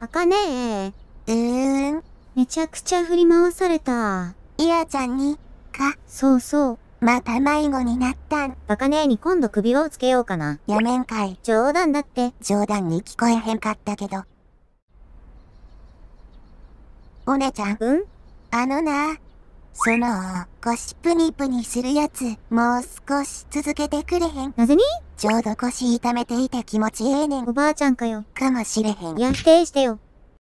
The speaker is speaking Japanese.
あかねえ。うーん。めちゃくちゃ振り回された。いやちゃんに、か。そうそう。また迷子になったん。バカ姉に今度首輪をつけようかな。やめんかい。冗談だって。冗談に聞こえへんかったけど。お姉ちゃん。うんあのな、その、腰プニプニするやつ、もう少し続けてくれへん。なぜにちょうど腰痛めていて気持ちええねん。おばあちゃんかよ。かもしれへん。いや、否定してよ。